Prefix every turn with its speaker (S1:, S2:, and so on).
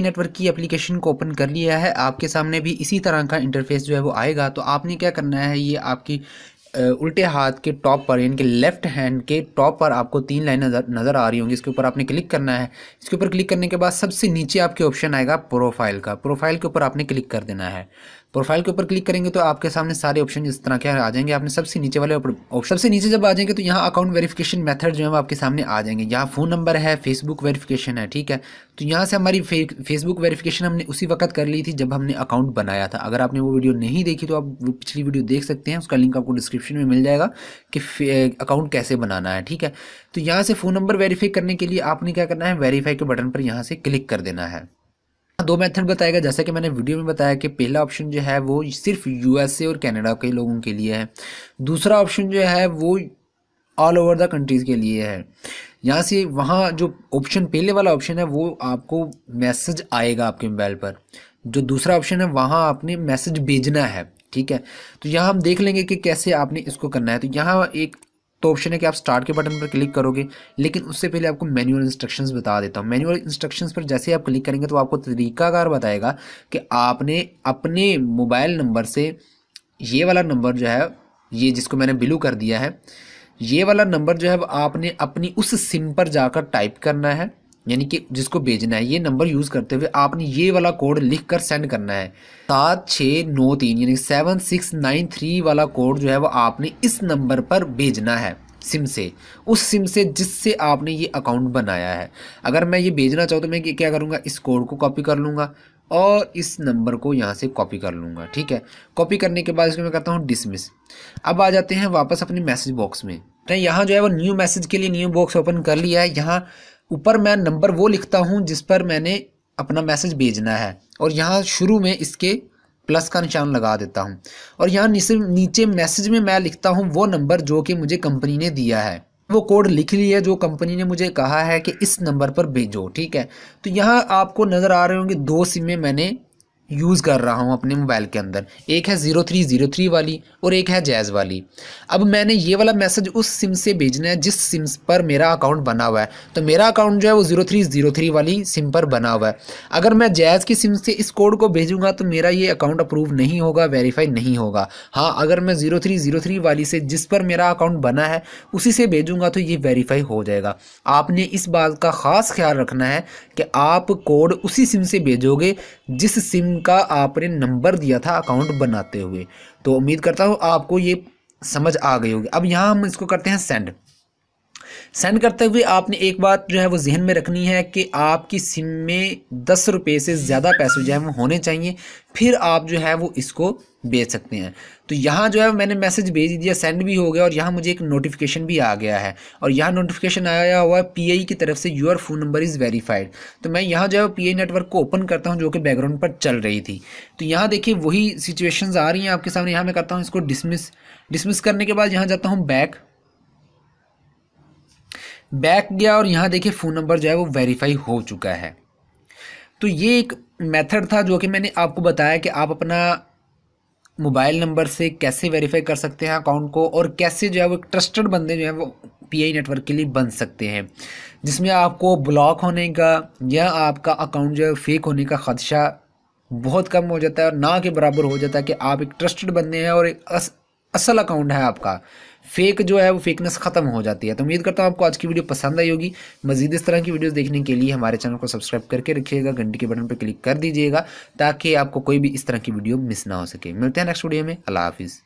S1: network की application को open कर लिया है आपके सामने भी इसी तरह का इंटरफेस जो है वो आएगा तो आपने क्या करना है ये आपकी उल्टे हाथ के टॉप पर यानी कि लेफ्ट हैंड के टॉप पर आपको तीन लाइन नज़र नज़र आ रही होंगी इसके ऊपर आपने क्लिक करना है इसके ऊपर क्लिक करने के बाद सबसे नीचे आपके ऑप्शन आएगा प्रोफाइल का प्रोफाइल के ऊपर आपने क्लिक कर देना है प्रोफाइल के ऊपर क्लिक करेंगे तो आपके सामने सारे ऑप्शन इस तरह के आ जाएंगे आपने सबसे नीचे वाले ऑप्शन सबसे नीचे जब आ जाएंगे तो यहाँ अकाउंट वेरिफिकेशन मेथड जो है वो आपके सामने आ जाएंगे यहाँ फ़ोन नंबर है फेसबुक वेरिफिकेशन है ठीक है तो यहाँ से हमारी फे, फेसबुक वेरिफिकेशन हमने उसी वक्त कर ली थी जब हमने अकाउंट बनाया था अगर आपने वो वीडियो नहीं देखी तो आप पिछली वीडियो देख सकते हैं उसका लिंक आपको डिस्क्रिप्शन में मिल जाएगा कि अकाउंट कैसे बनाना है ठीक है तो यहाँ से फ़ोन नंबर वेरीफाई करने के लिए आपने क्या करना है वेरीफाई के बटन पर यहाँ से क्लिक कर देना है दो मेथड बताएगा जैसा कि मैंने वीडियो में बताया कि पहला ऑप्शन जो है वो सिर्फ यूएसए और कनाडा के लोगों के लिए है दूसरा ऑप्शन जो है वो ऑल ओवर द कंट्रीज़ के लिए है यहाँ से वहाँ जो ऑप्शन पहले वाला ऑप्शन है वो आपको मैसेज आएगा आपके मोबाइल पर जो दूसरा ऑप्शन है वहाँ आपने मैसेज भेजना है ठीक है तो यहाँ हम देख लेंगे कि कैसे आपने इसको करना है तो यहाँ एक तो ऑप्शन है कि आप स्टार्ट के बटन पर क्लिक करोगे लेकिन उससे पहले आपको मैनुअल इंस्ट्रक्शंस बता देता हूँ मैनुअल इंस्ट्रक्शंस पर जैसे आप क्लिक करेंगे तो आपको तरीकाकार बताएगा कि आपने अपने मोबाइल नंबर से ये वाला नंबर जो है ये जिसको मैंने बिलू कर दिया है ये वाला नंबर जो है आपने अपनी उस सिम पर जाकर टाइप करना है यानी कि जिसको भेजना है ये नंबर यूज़ करते हुए आपने ये वाला कोड लिख कर सेंड करना है सात छः नौ तीन यानी सेवन सिक्स नाइन थ्री वाला कोड जो है वो आपने इस नंबर पर भेजना है सिम से उस सिम से जिससे आपने ये अकाउंट बनाया है अगर मैं ये भेजना चाहूँ तो मैं क्या करूँगा इस कोड को कॉपी कर लूँगा और इस नंबर को यहाँ से कॉपी कर लूँगा ठीक है कॉपी करने के बाद इसको मैं करता हूँ डिसमिस अब आ जाते हैं वापस अपने मैसेज बॉक्स में तो यहाँ जो है वो न्यू मैसेज के लिए न्यू बॉक्स ओपन कर लिया है यहाँ ऊपर मैं नंबर वो लिखता हूँ जिस पर मैंने अपना मैसेज भेजना है और यहाँ शुरू में इसके प्लस का निशान लगा देता हूँ और यहाँ नीचे मैसेज में मैं लिखता हूँ वो नंबर जो कि मुझे कंपनी ने दिया है वो कोड लिख लिया जो कंपनी ने मुझे कहा है कि इस नंबर पर भेजो ठीक है तो यहाँ आपको नज़र आ रहे होंगे दो सिमें मैंने यूज़ कर रहा हूँ अपने मोबाइल के अंदर एक है ज़ीरो थ्री ज़ीरो थ्री वाली और एक है जैज़ वाली अब मैंने ये वाला मैसेज उस सिम से भेजना है जिस सिम पर मेरा अकाउंट बना हुआ है तो मेरा अकाउंट जो है वो ज़ीरो थ्री ज़ीरो थ्री वाली सिम पर बना हुआ है अगर मैं जैज़ की सिम से इस कोड को भेजूँगा तो मेरा ये अकाउंट अप्रूव नहीं होगा वेरीफाई नहीं होगा हाँ अगर मैं ज़ीरो थ्री ज़ीरो थ्री वाली से जिस पर मेरा अकाउंट बना है उसी से भेजूँगा तो ये वेरीफाई हो जाएगा आपने इस बात का ख़ास ख्याल रखना है कि आप कोड उसी सिम से भेजोगे जिस सिम का आपने नंबर दिया था अकाउंट बनाते हुए तो उम्मीद करता हूँ आपको ये समझ आ गई होगी अब यहाँ हम इसको करते हैं सेंड सेंड करते हुए आपने एक बात जो है वो जहन में रखनी है कि आपकी सिम में दस रुपये से ज़्यादा पैसे जो है वो होने चाहिए फिर आप जो है वो इसको भेज सकते हैं तो यहाँ जो है मैंने मैसेज भेज दिया सेंड भी हो गया और यहाँ मुझे एक नोटिफिकेशन भी आ गया है और यहाँ नोटिफिकेशन आया हुआ है पी की तरफ से your phone number is verified तो मैं यहाँ जो है आई नेटवर्क को ओपन करता हूँ जो कि बैकग्राउंड पर चल रही थी तो यहाँ देखिए वही सिचुएशन आ रही हैं आपके सामने यहाँ मैं करता हूँ इसको डिसमिस डिसमिस करने के बाद यहाँ जाता हूँ बैक बैक गया और यहाँ देखिए फ़ोन नंबर जो है वो वेरीफाई हो चुका है तो ये एक मेथड था जो कि मैंने आपको बताया कि आप अपना मोबाइल नंबर से कैसे वेरीफाई कर सकते हैं अकाउंट को और कैसे जो है वो एक ट्रस्टेड बंदे जो है वो पीआई नेटवर्क के लिए बन सकते हैं जिसमें आपको ब्लॉक होने का या आपका अकाउंट जो है फेक होने का खदशा बहुत कम हो जाता है और ना के बराबर हो जाता है कि आप एक ट्रस्टेड बंदे हैं और एक अस, असल अकाउंट है आपका फेक जो है वो फेकनेस ख़त्म हो जाती है तो उम्मीद करता हूँ आपको आज की वीडियो पसंद आई होगी मजीद इस तरह की वीडियोस देखने के लिए हमारे चैनल को सब्सक्राइब करके रखिएगा घंटे के बटन पर क्लिक कर दीजिएगा ताकि आपको कोई भी इस तरह की वीडियो मिस ना हो सके मिलते हैं नेक्स्ट वीडियो में अला हाफिज़